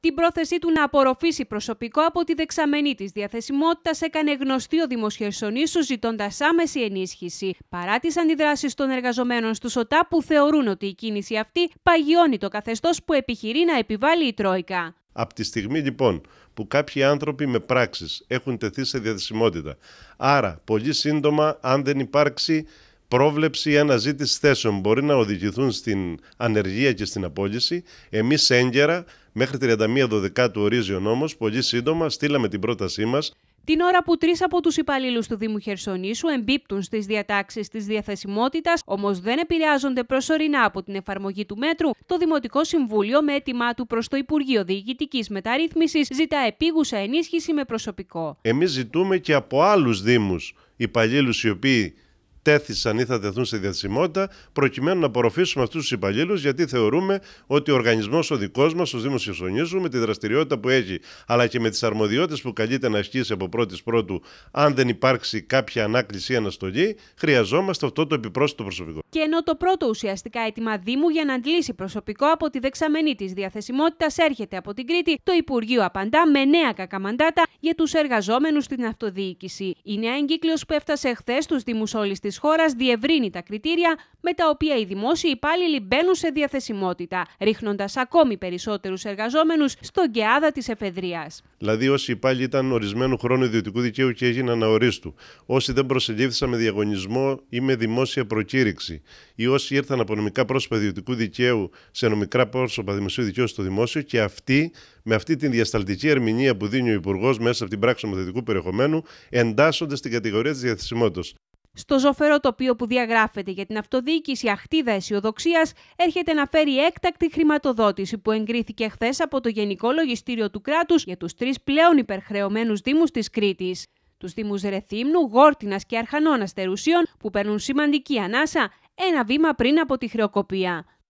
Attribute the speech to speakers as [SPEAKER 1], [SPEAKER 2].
[SPEAKER 1] Την πρόθεσή του να απορροφήσει προσωπικό από τη δεξαμενή της διαθεσιμότητας έκανε γνωστή ο σου ζητώντας άμεση ενίσχυση. Παρά τις αντιδράσεις των εργαζομένων στους ΟΤΑ που θεωρούν ότι η κίνηση αυτή παγιώνει το καθεστώς που επιχειρεί να επιβάλλει η Τρόικα.
[SPEAKER 2] Από τη στιγμή λοιπόν που κάποιοι άνθρωποι με πράξεις έχουν τεθεί σε διαθεσιμότητα, άρα πολύ σύντομα αν δεν υπάρξει πρόβλεψη ή αναζήτηση θέσεων μπορεί να οδηγηθούν στην ανεργία και στην απόλυση. Εμείς έγκαιρα, μέχρι 31 του ορίζει ο νόμος, πολύ σύντομα στείλαμε την πρότασή μας. Την ώρα που
[SPEAKER 1] τρεις από τους υπαλλήλους του Δήμου Χερσονήσου εμπίπτουν στις διατάξεις της διαθεσιμότητας, όμως δεν επηρεάζονται προσωρινά από την εφαρμογή του μέτρου, το Δημοτικό Συμβούλιο, με αίτημά του προς το Υπουργείο Διοικητικής Μεταρρύθμισης, ζητά επίγουσα ενίσχυση με προσωπικό.
[SPEAKER 2] Εμείς ζητούμε και από άλλους Δήμους υπαλλήλους οι οποίοι τέθησαν ή θα τεθούν σε διαθεσιμότητα, προκειμένου να απορροφήσουμε αυτούς τους υπαλλήλους, γιατί θεωρούμε ότι ο οργανισμός ο δικός μας, ο Δήμος με τη δραστηριότητα που έχει, αλλά και με τις αρμοδιότητες που καλείται να ασκήσει από πρώτης πρώτου, αν δεν υπάρξει κάποια ανάκληση ή αναστολή, χρειαζόμαστε αυτό το επιπρόσθετο προσωπικό. Και
[SPEAKER 1] ενώ το πρώτο ουσιαστικά αίτημα Δήμου για να αντλήσει προσωπικό από τη δεξαμενή της διαθεσιμότητας έρχεται από την Κρήτη, το Υπουργείο απαντά με νέα κακαμαντάτα για τους εργαζόμενους στην αυτοδιοίκηση. Η νέα εγκύκλιο που έφτασε χθες στους Δήμους όλης της της χώρας διευρύνει τα κριτήρια με τα οποία οι δημόσιοι υπάλληλοι μπαίνουν σε διαθεσιμότητα, ρίχνοντας ακόμη περισσότερους εργαζόμενους στον κεάδα της εφεδρείας.
[SPEAKER 2] Δηλαδή όσοι υπάλληλοι ήταν ορισμένου χρόνου ιδιωτικού δικαίου και έγιναν αορίστου, όσοι δεν προσελήφθησαν με διαγωνισμό ή με δημόσια προκήρυξη ή όσοι ήρθαν από νομικά πρόσωπα ιδιωτικού δικαίου σε νομικά πρόσωπα δημοσίου δικαίου στο δημόσιο και αυτοί με αυτή την διασταλτική ερμηνεία που δίνει ο Υπουργός μέσα από την πράξη νομοθετικού περιεχομένου εντάσσονται στην κατηγορία της διαθεσιμότητας.
[SPEAKER 1] Στο ζωφερό τοπίο που διαγράφεται για την αυτοδιοίκηση Αχτίδα Αισιοδοξίας έρχεται να φέρει έκτακτη χρηματοδότηση που εγκρίθηκε χθες από το Γενικό Λογιστήριο του Κράτους για τους τρεις πλέον υπερχρεωμένους Δήμους της Κρήτης. Τους Δήμους Ρεθύμνου, Γόρτινας και Αρχανών Αστερουσίων που παίρνουν σημαντική ανάσα ένα βήμα πριν από τη χρεοκοπία.